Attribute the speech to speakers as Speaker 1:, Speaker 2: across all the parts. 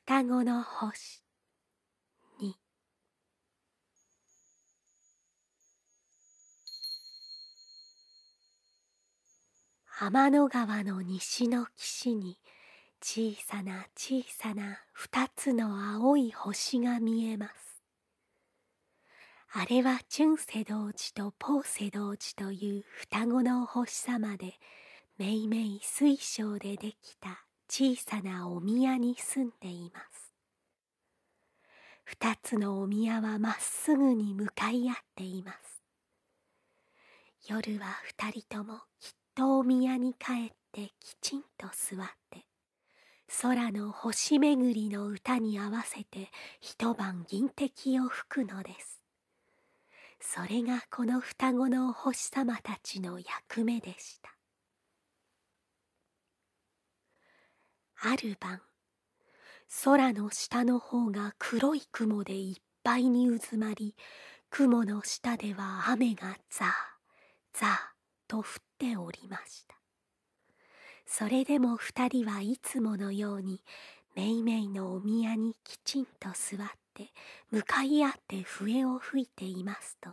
Speaker 1: 双子の星に天の川の西の岸に小さな小さな二つの青い星が見えますあれはチュンセドウとポーセドウという双子の星星様でめいめい水晶でできた小さなお宮に住んでいます二つのお宮はまっすぐに向かい合っています夜は二人ともきっとお宮に帰ってきちんと座って空の星巡りの歌に合わせて一晩銀滴を吹くのですそれがこの双子の星様たちの役目でしたある晩空の下の方が黒い雲でいっぱいにずまり雲の下では雨がザーザーと降っておりましたそれでも二人はいつものようにめいめいのお宮にきちんと座って向かい合って笛を吹いていますと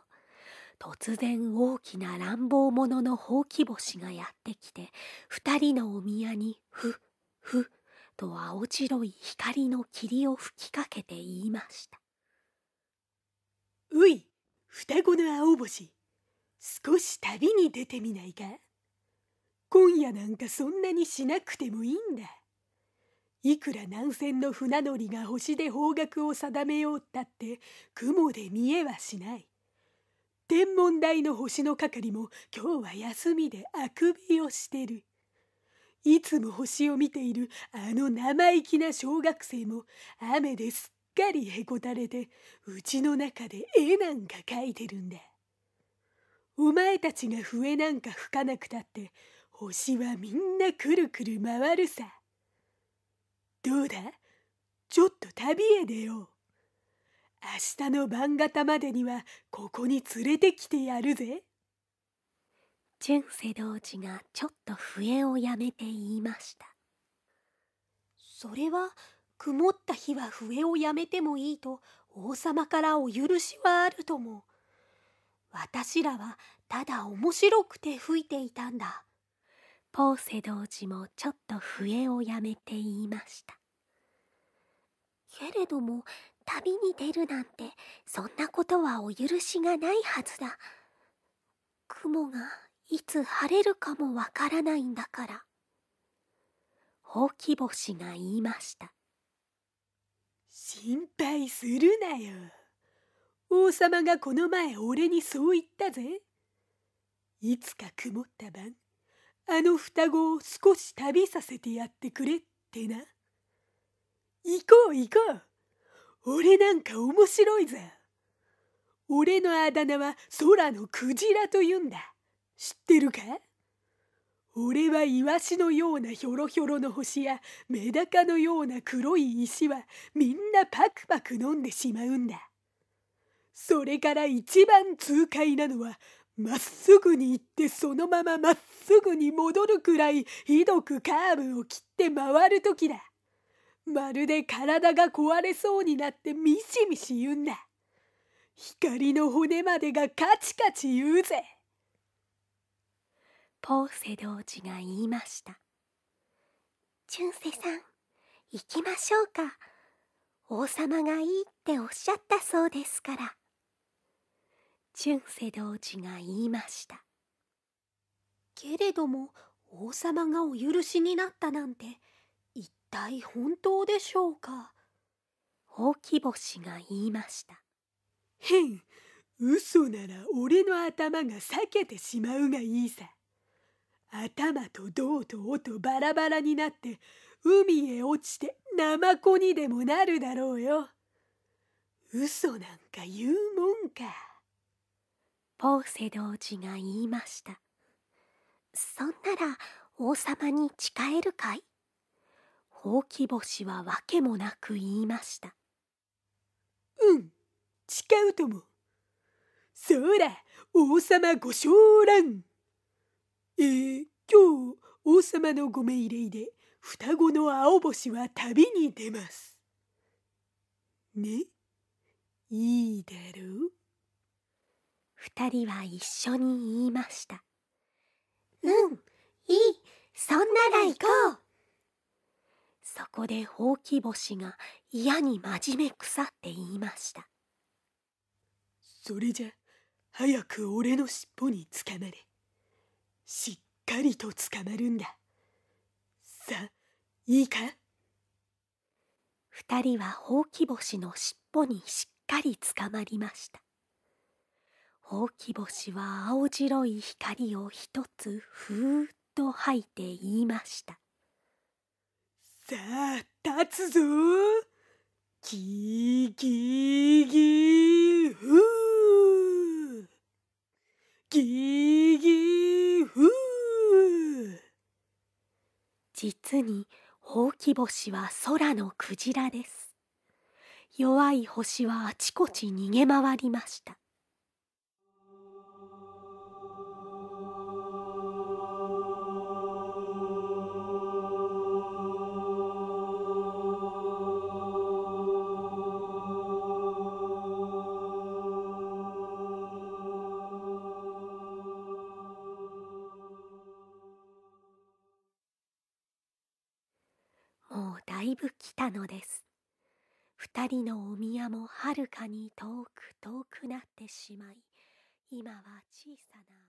Speaker 1: 突然大きな乱暴者のほうき星がやってきて二人のお宮にふふと青白い光の霧を吹きかけて言いました
Speaker 2: 「おい双子の青星少し旅に出てみないか今夜なんかそんなにしなくてもいいんだ」。いくら南船の船乗りが星で方角を定めようったって雲で見えはしない。天文台の星の係も今日は休みであくびをしてる。いつも星を見ているあの生意気な小学生も雨ですっかりへこたれてうちの中で絵なんか描いてるんだ。お前たちが笛なんか吹かなくたって星はみんなくるくる回るさ。どうだちょっと旅へ出よう。明日の晩方までにはここに連れてきてやるぜ。チュンセがちょっと笛をやめて言いました。
Speaker 1: それは曇った日は笛をやめてもいいと王様からお許しはあるとも。私らはただ面白くて吹いていたんだ。ポーセ同士もちょっと笛をやめて言いました。けれども旅に出るなんてそんなことはお許しがないはずだ。雲がいつ晴れるかもわからないんだから。ほうき星
Speaker 2: が言いました。心配するなよ。王様がこの前俺にそう言ったぜ。いつか曇った晩、あの双子を少し旅させてやってくれってな。行こう行こう。俺なんか面白いぜ。俺のあだ名は空のクジラと言うんだ。知ってるか俺はイワシのようなひょろひょろの星やメダカのような黒い石はみんなパクパク飲んでしまうんだ。それから一番痛快なのはまっすぐに行ってそのまままっすぐに戻るくらいひどくカーブを切って回る時だ。まるで体が壊れそうになってミシミシ言うんだ。光の骨までがカチカチ言うぜ。ポーセ童
Speaker 1: 子が言いましたチュンセさん行きましょうか王様がいいっておっしゃったそうですからチュンセ童子が言いましたけれども王様がお許しになったなんて一
Speaker 2: 体本当でしょうかほうき星が言いましたへん嘘なら俺の頭が裂けてしまうがいいさ頭と胴と尾とバラバラになって海へ落ちてナマコにでもなるだろうよ。嘘なんか言うもんか。ポーセド士が言いました。
Speaker 1: そんなら王様に誓えるかいほう
Speaker 2: き星はわけもなく言いました。うん、誓うとも。そら、王様ごら覧。えー、今日王様のご命令で双子の青星は旅に出ます。ねいいだろう二人は一緒に言いました。
Speaker 1: うん、いい、そんなら行こうそこでほうき星が嫌に真面目腐って言いました。
Speaker 2: それじゃ、早く俺の尻尾につかまれ。しっかりと捕まるんださあいいか
Speaker 1: 二人はほうき星のしっぽにしっかりつかまりましたほうき星は青白い光を一つふーっと吐いて言いましたさあ
Speaker 2: 立つぞギーギーギー実にほうき星
Speaker 1: は空のクジラです。弱い星はあちこち逃げ回りました。もうだいぶ来たのです二人のお宮もはるかに遠く遠くなってしまい今は小さな